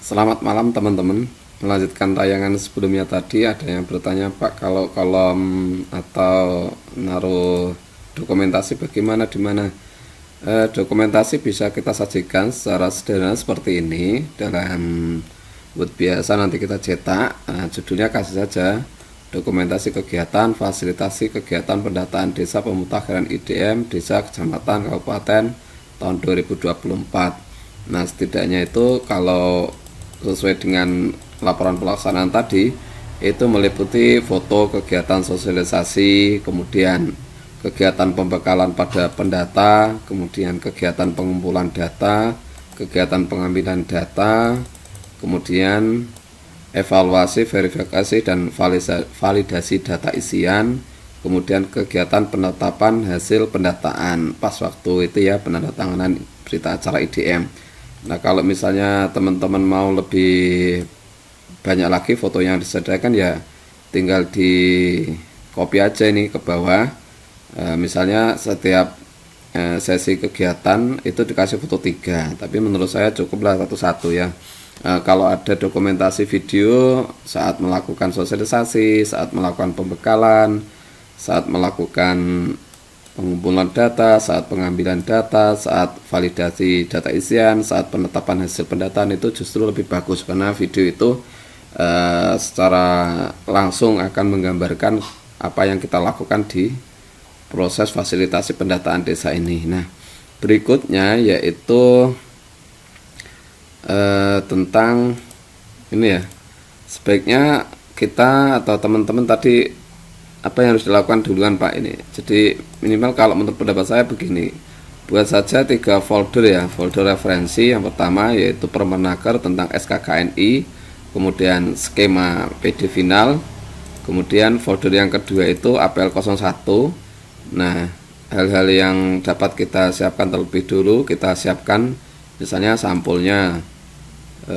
Selamat malam teman-teman. Melanjutkan tayangan sebelumnya tadi ada yang bertanya Pak kalau kolom atau naruh dokumentasi bagaimana di mana? E, dokumentasi bisa kita sajikan secara sederhana seperti ini dalam Word biasa nanti kita cetak. Nah, judulnya kasih saja dokumentasi kegiatan, fasilitasi kegiatan pendataan desa pemutakhiran IDM, desa, kecamatan, kabupaten tahun 2024. Nah, setidaknya itu kalau sesuai dengan laporan pelaksanaan tadi itu meliputi foto kegiatan sosialisasi, kemudian kegiatan pembekalan pada pendata, kemudian kegiatan pengumpulan data, kegiatan pengambilan data, kemudian evaluasi, verifikasi dan validasi data isian, kemudian kegiatan penetapan hasil pendataan pas waktu itu ya penandatanganan berita acara IDM. Nah kalau misalnya teman-teman mau lebih banyak lagi foto yang disediakan ya tinggal di copy aja ini ke bawah. E, misalnya setiap e, sesi kegiatan itu dikasih foto tiga, tapi menurut saya cukuplah satu-satu ya. E, kalau ada dokumentasi video saat melakukan sosialisasi, saat melakukan pembekalan, saat melakukan pengumpulan data, saat pengambilan data, saat validasi data isian, saat penetapan hasil pendataan itu justru lebih bagus karena video itu e, secara langsung akan menggambarkan apa yang kita lakukan di proses fasilitasi pendataan desa ini. Nah, berikutnya yaitu e, tentang ini ya. Sebaiknya kita atau teman-teman tadi apa yang harus dilakukan duluan Pak ini jadi minimal kalau menurut pendapat saya begini buat saja tiga folder ya folder referensi yang pertama yaitu permenaker tentang SKKNI kemudian skema PD final kemudian folder yang kedua itu APL 01 nah hal-hal yang dapat kita siapkan terlebih dulu kita siapkan misalnya sampulnya e,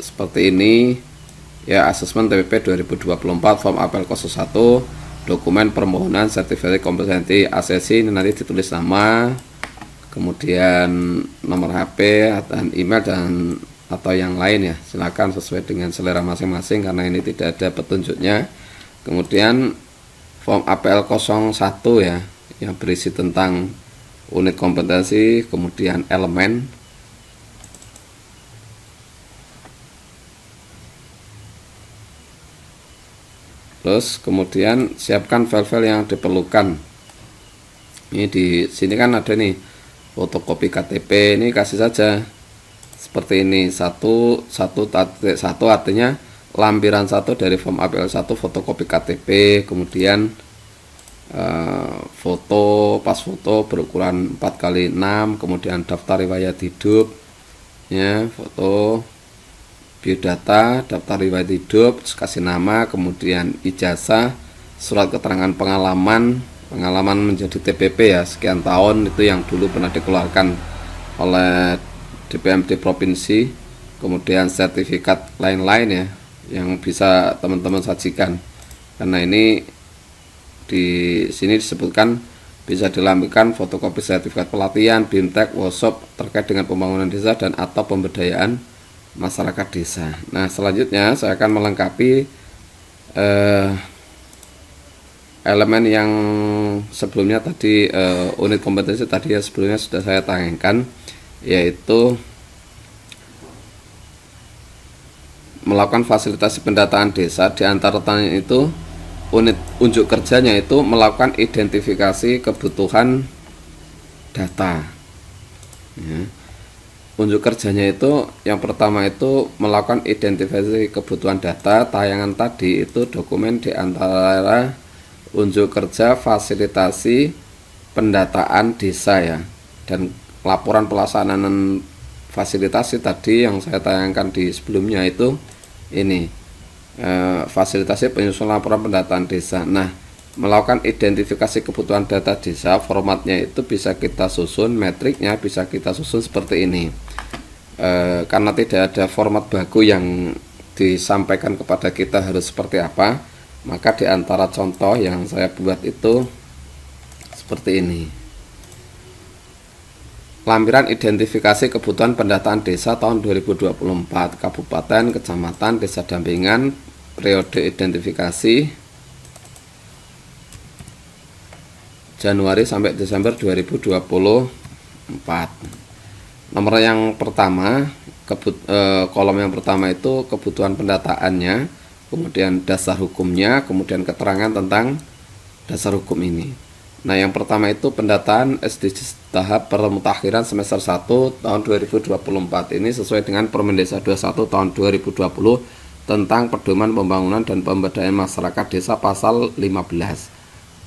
seperti ini ya asesmen TPP 2024 form APL 01 dokumen permohonan sertifikat kompetensi asesi ini nanti ditulis nama kemudian nomor HP dan email dan atau yang lain ya silakan sesuai dengan selera masing-masing karena ini tidak ada petunjuknya kemudian form APL 01 ya yang berisi tentang unit kompetensi kemudian elemen Terus kemudian siapkan file-file yang diperlukan. Ini di sini kan ada nih fotokopi KTP ini kasih saja seperti ini satu satu satu artinya lampiran satu dari form APL 1 fotokopi KTP kemudian uh, foto pas foto berukuran 4 kali 6 kemudian daftar riwayat hidup ya foto biodata, daftar riwayat hidup, kasih nama, kemudian ijazah, surat keterangan pengalaman, pengalaman menjadi TPP ya, sekian tahun itu yang dulu pernah dikeluarkan oleh DPMD provinsi, kemudian sertifikat lain-lain ya yang bisa teman-teman sajikan. Karena ini di sini disebutkan bisa dilampirkan fotokopi sertifikat pelatihan, bimtek, workshop terkait dengan pembangunan desa dan atau pemberdayaan masyarakat desa. Nah, selanjutnya saya akan melengkapi eh, elemen yang sebelumnya tadi eh, unit kompetensi tadi ya sebelumnya sudah saya tayangkan yaitu melakukan fasilitasi pendataan desa di antara tanya itu unit unjuk kerjanya itu melakukan identifikasi kebutuhan data. Ya Unjuk kerjanya itu yang pertama itu melakukan identifikasi kebutuhan data tayangan tadi itu dokumen di antara unjuk kerja fasilitasi pendataan desa ya dan laporan pelaksanaan fasilitasi tadi yang saya tayangkan di sebelumnya itu ini e, fasilitasi penyusun laporan pendataan desa. Nah, melakukan identifikasi kebutuhan data desa formatnya itu bisa kita susun metriknya bisa kita susun seperti ini e, karena tidak ada format baku yang disampaikan kepada kita harus seperti apa maka di antara contoh yang saya buat itu seperti ini lampiran identifikasi kebutuhan pendataan desa tahun 2024 kabupaten kecamatan desa dampingan periode identifikasi Januari sampai Desember 2024. Nomor yang pertama, kebut, eh, kolom yang pertama itu kebutuhan pendataannya, kemudian dasar hukumnya, kemudian keterangan tentang dasar hukum ini. Nah, yang pertama itu pendataan SDGs tahap permutakhiran semester 1 tahun 2024. Ini sesuai dengan Permendesa 21 tahun 2020 tentang pedoman pembangunan dan pemberdayaan masyarakat desa pasal 15.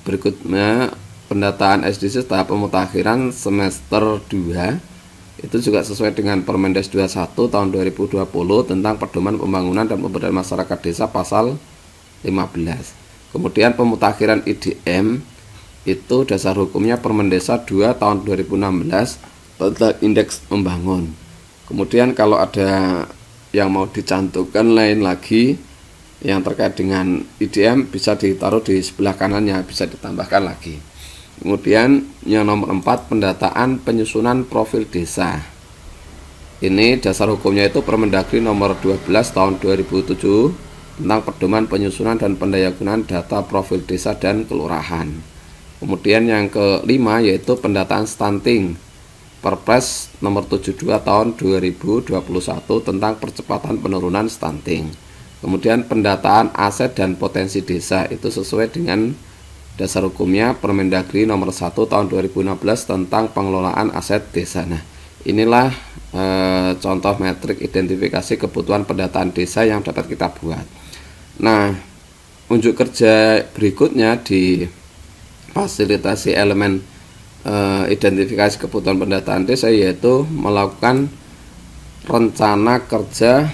Berikutnya pendataan SDGs tahap pemutakhiran semester 2 itu juga sesuai dengan Permendes 21 tahun 2020 tentang pedoman pembangunan dan pemberdayaan masyarakat desa pasal 15. Kemudian pemutakhiran IDM itu dasar hukumnya Permendesa 2 tahun 2016 tentang indeks membangun. Kemudian kalau ada yang mau dicantumkan lain lagi yang terkait dengan IDM bisa ditaruh di sebelah kanannya bisa ditambahkan lagi. Kemudian yang nomor 4 pendataan penyusunan profil desa. Ini dasar hukumnya itu Permendagri nomor 12 tahun 2007 tentang pedoman penyusunan dan pendayagunaan data profil desa dan kelurahan. Kemudian yang kelima yaitu pendataan stunting. Perpres nomor 72 tahun 2021 tentang percepatan penurunan stunting. Kemudian pendataan aset dan potensi desa itu sesuai dengan Dasar hukumnya Permendagri nomor 1 tahun 2016 tentang pengelolaan aset desa. Nah, inilah e, contoh metrik identifikasi kebutuhan pendataan desa yang dapat kita buat. Nah, unjuk kerja berikutnya di fasilitasi elemen e, identifikasi kebutuhan pendataan desa yaitu melakukan rencana kerja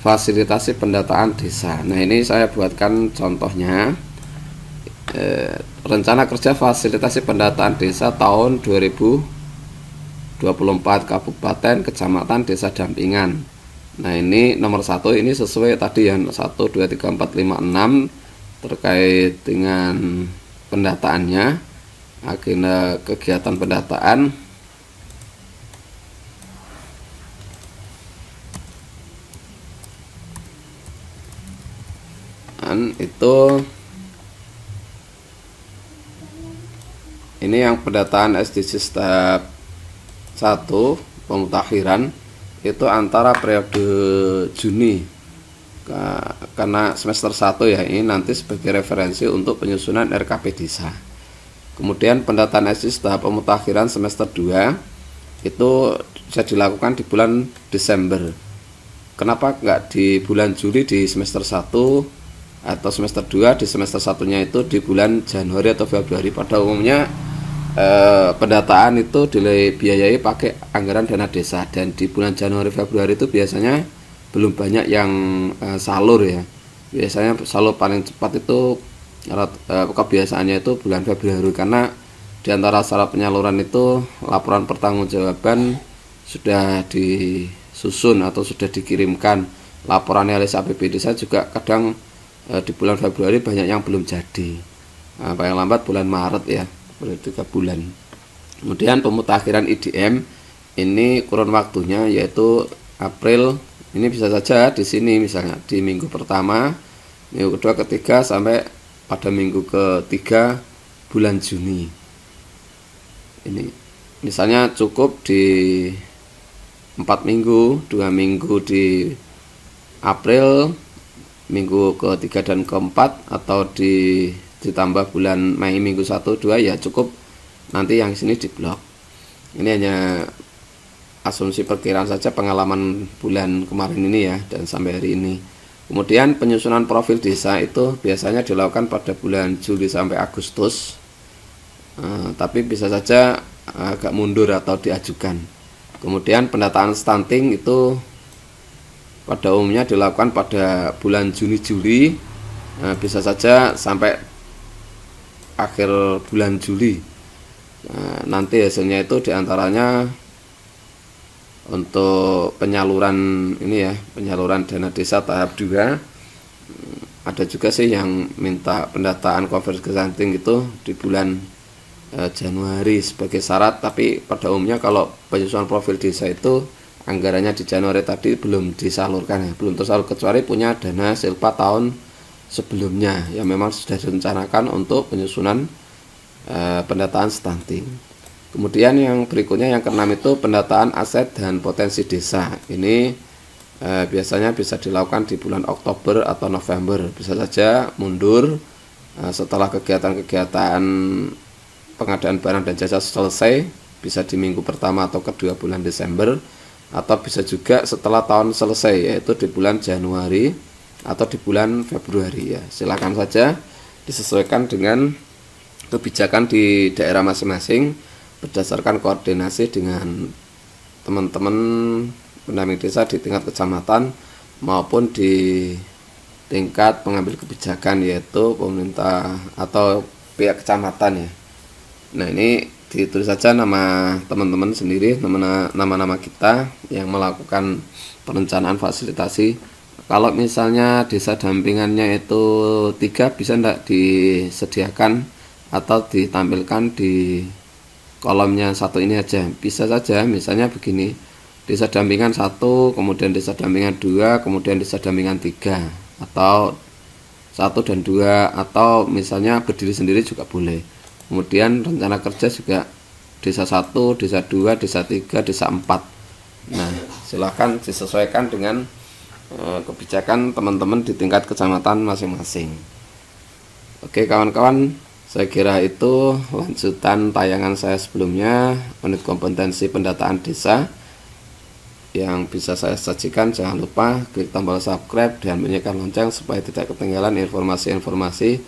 fasilitasi pendataan desa. Nah, ini saya buatkan contohnya eh, rencana kerja fasilitasi pendataan desa tahun 2024 kabupaten kecamatan desa dampingan nah ini nomor satu ini sesuai tadi yang 1 2 3 4 5 6 terkait dengan pendataannya agenda kegiatan pendataan itu ini yang pendataan SDGs tahap 1 pemutakhiran itu antara periode Juni karena semester 1 ya ini nanti sebagai referensi untuk penyusunan RKP desa kemudian pendataan SDGs tahap pemutakhiran semester 2 itu bisa dilakukan di bulan Desember kenapa enggak di bulan Juli di semester 1 atau semester 2 di semester satunya itu di bulan Januari atau Februari pada umumnya Eh, pendataan itu dibiayai pakai anggaran dana desa dan di bulan Januari Februari itu biasanya belum banyak yang eh, salur ya biasanya salur paling cepat itu eh, kebiasaannya itu bulan Februari karena di antara salah penyaluran itu laporan pertanggungjawaban sudah disusun atau sudah dikirimkan laporannya oleh APBD desa juga kadang e, di bulan Februari banyak yang belum jadi nah, paling lambat bulan Maret ya berarti ke bulan kemudian pemutakhiran IDM ini kurun waktunya yaitu April ini bisa saja di sini misalnya di minggu pertama minggu kedua ketiga sampai pada minggu ketiga bulan Juni ini misalnya cukup di empat minggu dua minggu di April minggu ketiga dan keempat atau di ditambah bulan Mei minggu 1 2 ya cukup nanti yang sini di blok ini hanya asumsi perkiraan saja pengalaman bulan kemarin ini ya dan sampai hari ini kemudian penyusunan profil desa itu biasanya dilakukan pada bulan Juli sampai Agustus uh, tapi bisa saja agak mundur atau diajukan kemudian pendataan stunting itu pada umumnya dilakukan pada bulan Juni Juli eh, bisa saja sampai akhir bulan Juli nah, nanti hasilnya itu diantaranya untuk penyaluran ini ya penyaluran dana desa tahap 2 hmm, ada juga sih yang minta pendataan konversi kesanting itu di bulan eh, Januari sebagai syarat tapi pada umumnya kalau penyusunan profil desa itu anggarannya di Januari tadi belum disalurkan ya, belum tersalur kecuali punya dana silpa tahun sebelumnya yang memang sudah direncanakan untuk penyusunan e, pendataan stunting. Kemudian yang berikutnya yang keenam itu pendataan aset dan potensi desa. Ini e, biasanya bisa dilakukan di bulan Oktober atau November. Bisa saja mundur e, setelah kegiatan-kegiatan pengadaan barang dan jasa selesai, bisa di minggu pertama atau kedua bulan Desember atau bisa juga setelah tahun selesai yaitu di bulan Januari atau di bulan Februari ya. Silakan saja disesuaikan dengan kebijakan di daerah masing-masing berdasarkan koordinasi dengan teman-teman pendamping desa di tingkat kecamatan maupun di tingkat pengambil kebijakan yaitu pemerintah atau pihak kecamatan ya. Nah ini ditulis saja nama teman-teman sendiri nama nama kita yang melakukan perencanaan fasilitasi kalau misalnya desa dampingannya itu tiga bisa tidak disediakan atau ditampilkan di kolomnya satu ini aja bisa saja misalnya begini desa dampingan satu kemudian desa dampingan dua kemudian desa dampingan tiga atau satu dan dua atau misalnya berdiri sendiri juga boleh kemudian rencana kerja juga desa satu desa dua desa tiga desa empat nah silahkan disesuaikan dengan Eh, kebijakan teman-teman di tingkat kecamatan masing-masing. Oke kawan-kawan, saya kira itu lanjutan tayangan saya sebelumnya unit kompetensi pendataan desa yang bisa saya sajikan. Jangan lupa klik tombol subscribe dan bunyikan lonceng supaya tidak ketinggalan informasi-informasi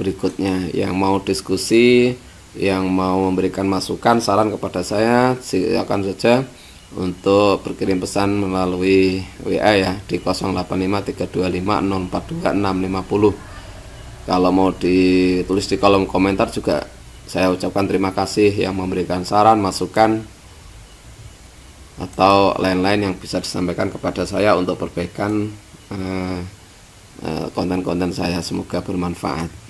berikutnya. Yang mau diskusi, yang mau memberikan masukan, saran kepada saya silakan saja untuk berkirim pesan melalui WA ya di 085325042650 kalau mau ditulis di kolom komentar juga saya ucapkan terima kasih yang memberikan saran, masukan atau lain-lain yang bisa disampaikan kepada saya untuk perbaikan eh, eh, konten-konten saya semoga bermanfaat